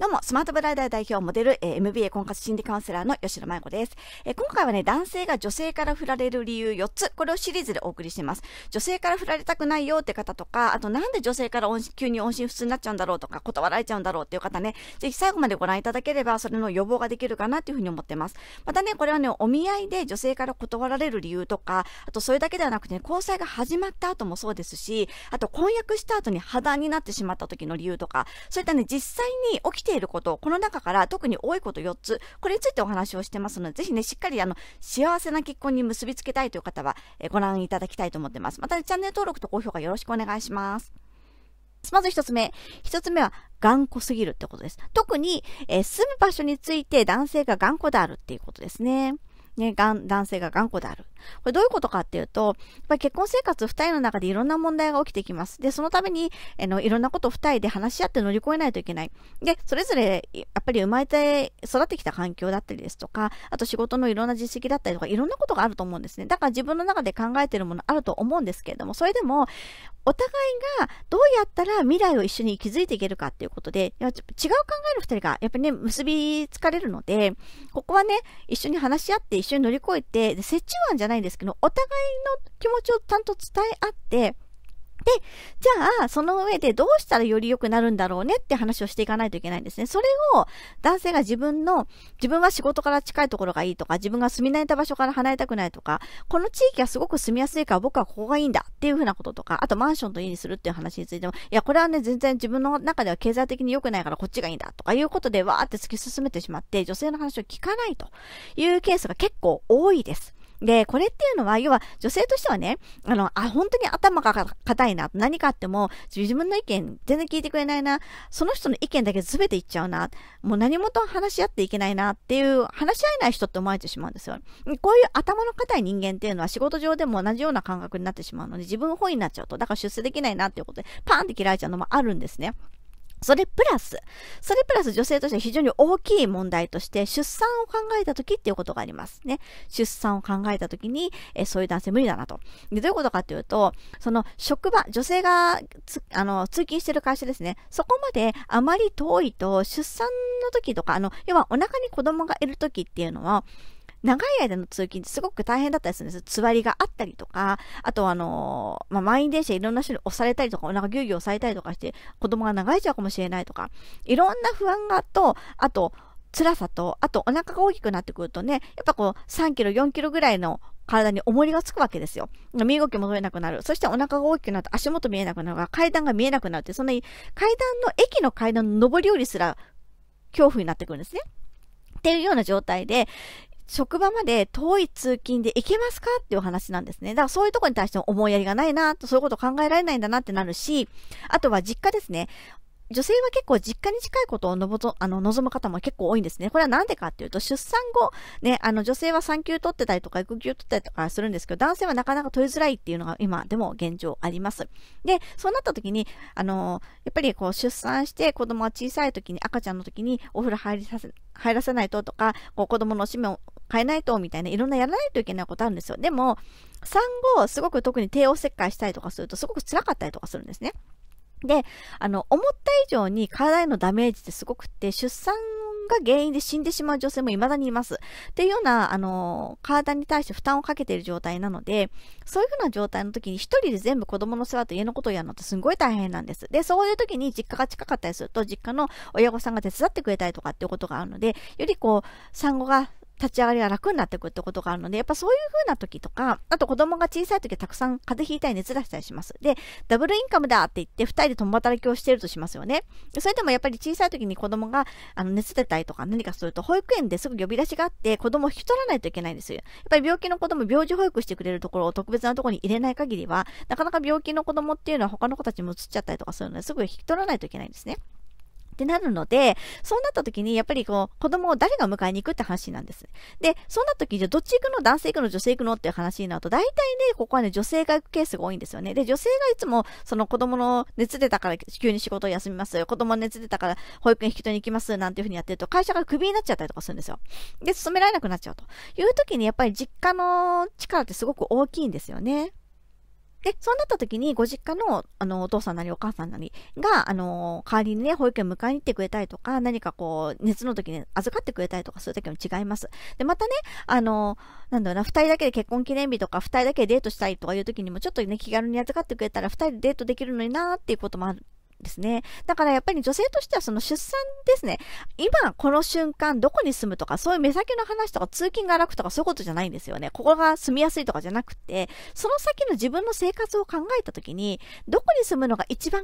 どうも、スマートブライダー代表モデル、え MBA 婚活心理カウンセラーの吉野麻衣子です、え今回はね、男性が女性から振られる理由4つ、これをシリーズでお送りしています。女性から振られたくないよって方とか、あとなんで女性から急に音信不通になっちゃうんだろうとか、断られちゃうんだろうっていう方ね、ぜひ最後までご覧いただければ、それの予防ができるかなっていうふうに思ってます。またね、これはね、お見合いで女性から断られる理由とか、あとそれだけではなくて、ね、交際が始まった後もそうですし、あと婚約した後に破談になってしまった時の理由とか、そういったね、実際に起きてていること、この中から特に多いこと4つ、これについてお話をしてますので、ぜひね、しっかりあの、幸せな結婚に結びつけたいという方は、えご覧いただきたいと思ってます。また、ね、チャンネル登録と高評価よろしくお願いします。まず1つ目。1つ目は、頑固すぎるってことです。特に、えー、住む場所について男性が頑固であるっていうことですね。ね、がん、男性が頑固である。これどういうことかっていうと、やっぱり結婚生活二人の中でいろんな問題が起きてきます。で、そのために、あの、いろんなことを二人で話し合って乗り越えないといけない。で、それぞれ、やっぱり生まれて育ってきた環境だったりですとか、あと仕事のいろんな実績だったりとか、いろんなことがあると思うんですね。だから自分の中で考えてるものあると思うんですけれども、それでも、お互いがどうやったら未来を一緒に築いていけるかっていうことで、違う考える二人が、やっぱりね、結びつかれるので、ここはね、一緒に話し合って一緒緒に乗り越えて、折衷案じゃないんですけど、お互いの気持ちをちゃんと伝え合って、で、じゃあ、その上でどうしたらより良くなるんだろうねって話をしていかないといけないんですね。それを男性が自分の、自分は仕事から近いところがいいとか、自分が住み慣れた場所から離れたくないとか、この地域はすごく住みやすいから僕はここがいいんだっていうふうなこととか、あとマンションと家にするっていう話についても、いや、これはね、全然自分の中では経済的に良くないからこっちがいいんだとかいうことでわーって突き進めてしまって、女性の話を聞かないというケースが結構多いです。で、これっていうのは、要は女性としてはね、あの、あ、本当に頭が硬いな、何かあっても、自分の意見全然聞いてくれないな、その人の意見だけ全て言っちゃうな、もう何もと話し合っていけないなっていう、話し合えない人って思われてしまうんですよ。こういう頭の硬い人間っていうのは仕事上でも同じような感覚になってしまうので、自分本位になっちゃうと、だから出世できないなっていうことで、パーンって切られちゃうのもあるんですね。それプラス、それプラス女性として非常に大きい問題として、出産を考えた時っていうことがありますね。出産を考えた時に、えそういう男性無理だなと。で、どういうことかっていうと、その職場、女性があの通勤してる会社ですね。そこまであまり遠いと、出産の時とか、あの、要はお腹に子供がいる時っていうのは、長い間の通勤ってすごく大変だったりするんです。つわりがあったりとか、あとあのー、まあ、満員電車いろんな人に押されたりとか、お腹ギュうギュう押されたりとかして、子供が長いちゃうかもしれないとか、いろんな不安がと、あと、辛さと、あとお腹が大きくなってくるとね、やっぱこう3キロ、4キロぐらいの体に重りがつくわけですよ。身動き戻れなくなる。そしてお腹が大きくなると足元見えなくなるが、階段が見えなくなるって、そんなに階段の、駅の階段の上り下りすら恐怖になってくるんですね。っていうような状態で、職場まで遠い通勤で行けますかっていう話なんですね。だからそういうとこに対しての思いやりがないなと、そういうこと考えられないんだなってなるし、あとは実家ですね。女性は結構実家に近いことをのぼとあの望む方も結構多いんですね。これはなんでかっていうと、出産後、ね、あの女性は産休取ってたりとか育休取ってたりとかするんですけど、男性はなかなか取りづらいっていうのが今でも現状あります。で、そうなった時に、あの、やっぱりこう出産して子供は小さい時に、赤ちゃんの時にお風呂入りさせ、入らせないととか、こう子供のおしめを変えないと、みたいな、いろんなやらないといけないことあるんですよ。でも、産後、すごく特に帝王切開したりとかすると、すごく辛かったりとかするんですね。で、あの、思った以上に体へのダメージってすごくって、出産が原因で死んでしまう女性も未だにいます。っていうような、あの、体に対して負担をかけている状態なので、そういうふうな状態の時に一人で全部子供の世話と家のことをやるのってすごい大変なんです。で、そういう時に実家が近かったりすると、実家の親御さんが手伝ってくれたりとかっていうことがあるので、よりこう、産後が立ち上がりが楽になってくるってことがあるので、やっぱそういう風な時とか、あと子供が小さい時はたくさん風邪ひいたり熱出したりします。で、ダブルインカムだって言って二人で共働きをしているとしますよね。それでもやっぱり小さい時に子供があの熱出たりとか何かすると保育園ですぐ呼び出しがあって子供を引き取らないといけないんですよ。やっぱり病気の子供病児保育してくれるところを特別なところに入れない限りは、なかなか病気の子供っていうのは他の子たちも移っちゃったりとかするのですぐ引き取らないといけないんですね。ってなるので、そうなった時に、やっぱりこう、子供を誰が迎えに行くって話なんですで、そうなった時に、どっち行くの男性行くの女性行くのっていう話になると、大体ね、ここはね、女性が行くケースが多いんですよね。で、女性がいつも、その子供の熱出たから急に仕事を休みます。子供の熱出たから保育園引き取りに行きます。なんていうふうにやってると、会社がクビになっちゃったりとかするんですよ。で、勤められなくなっちゃうという時に、やっぱり実家の力ってすごく大きいんですよね。で、そうなった時に、ご実家の、あの、お父さんなりお母さんなりが、あの、代わりにね、保育園迎えに行ってくれたりとか、何かこう、熱の時に預かってくれたりとかする時も違います。で、またね、あの、なんだろうな、二人だけで結婚記念日とか、二人だけでデートしたいとかいう時にも、ちょっとね、気軽に預かってくれたら、二人でデートできるのになーっていうこともあるですね。だからやっぱり女性としてはその出産ですね。今、この瞬間、どこに住むとか、そういう目先の話とか、通勤が楽とか、そういうことじゃないんですよね。ここが住みやすいとかじゃなくて、その先の自分の生活を考えたときに、どこに住むのが一番、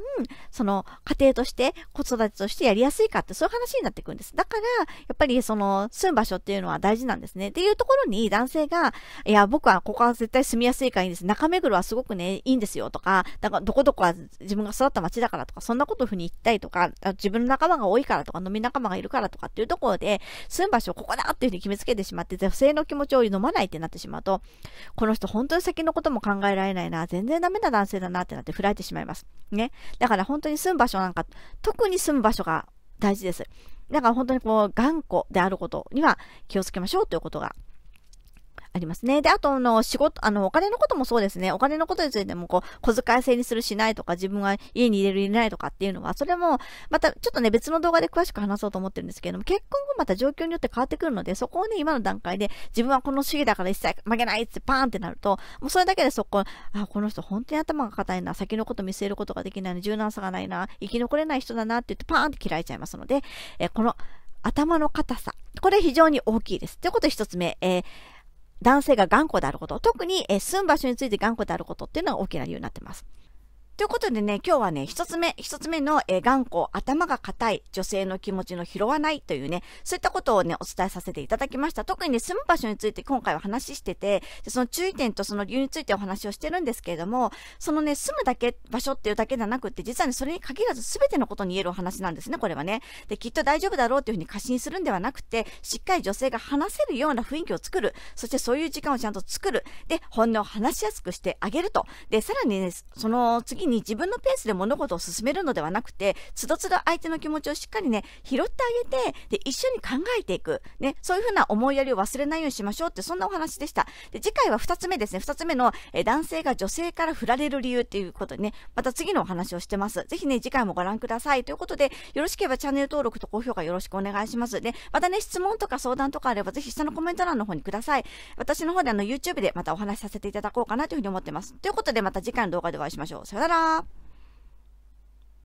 その、家庭として、子育てとしてやりやすいかって、そういう話になってくるんです。だから、やっぱりその、住む場所っていうのは大事なんですね。っていうところに、男性が、いや、僕はここは絶対住みやすいからいいんです。中目黒はすごくね、いいんですよとか、だからどこどこは自分が育った街だからとか、そんなことふに言ったりとか、自分の仲間が多いからとか、飲み仲間がいるからとかっていうところで、住む場所をここだっていうふうに決めつけてしまって、女性の気持ちを飲まないってなってしまうと、この人本当に先のことも考えられないな、全然ダメな男性だなってなって振られてしまいます。ね。だから本当に住む場所なんか、特に住む場所が大事です。だから本当にこう、頑固であることには気をつけましょうということがありますね。で、あと、あの、仕事、あの、お金のこともそうですね。お金のことについても、こう、小遣い制にするしないとか、自分が家に入れる入れないとかっていうのは、それも、また、ちょっとね、別の動画で詳しく話そうと思ってるんですけれども、結婚後また状況によって変わってくるので、そこをね、今の段階で、自分はこの主義だから一切負けないってパーンってなると、もうそれだけでそこ、あ、この人本当に頭が硬いな、先のこと見据えることができないな、柔軟さがないな、生き残れない人だなって言って、パーンって嫌いちゃいますので、えこの、頭の硬さ。これ非常に大きいです。ということで一つ目、えー男性が頑固であること、特に、え住む場所について頑固であることっていうのが大きな理由になってます。ということでね、今日はね、一つ目、一つ目の、えー、頑固、頭が硬い、女性の気持ちの拾わないというね、そういったことをね、お伝えさせていただきました。特にね、住む場所について今回は話してて、その注意点とその理由についてお話をしてるんですけれども、そのね、住むだけ、場所っていうだけじゃなくて、実はね、それに限らず全てのことに言えるお話なんですね、これはね。で、きっと大丈夫だろうというふうに過信するんではなくて、しっかり女性が話せるような雰囲気を作る。そしてそういう時間をちゃんと作る。で、本音を話しやすくしてあげると。で、さらにね、その次にに自分のペースで物事を進めるのではなくて、つどつど相手の気持ちをしっかりね、拾ってあげて、で、一緒に考えていく。ね、そういうふうな思いやりを忘れないようにしましょうって、そんなお話でした。で、次回は2つ目ですね。2つ目の、え男性が女性から振られる理由っていうことでね、また次のお話をしてます。ぜひね、次回もご覧ください。ということで、よろしければチャンネル登録と高評価よろしくお願いします。で、またね、質問とか相談とかあれば、ぜひ下のコメント欄の方にください。私の方であの、YouTube でまたお話しさせていただこうかなというふうに思ってます。ということで、また次回の動画でお会いしましょう。さよなら。你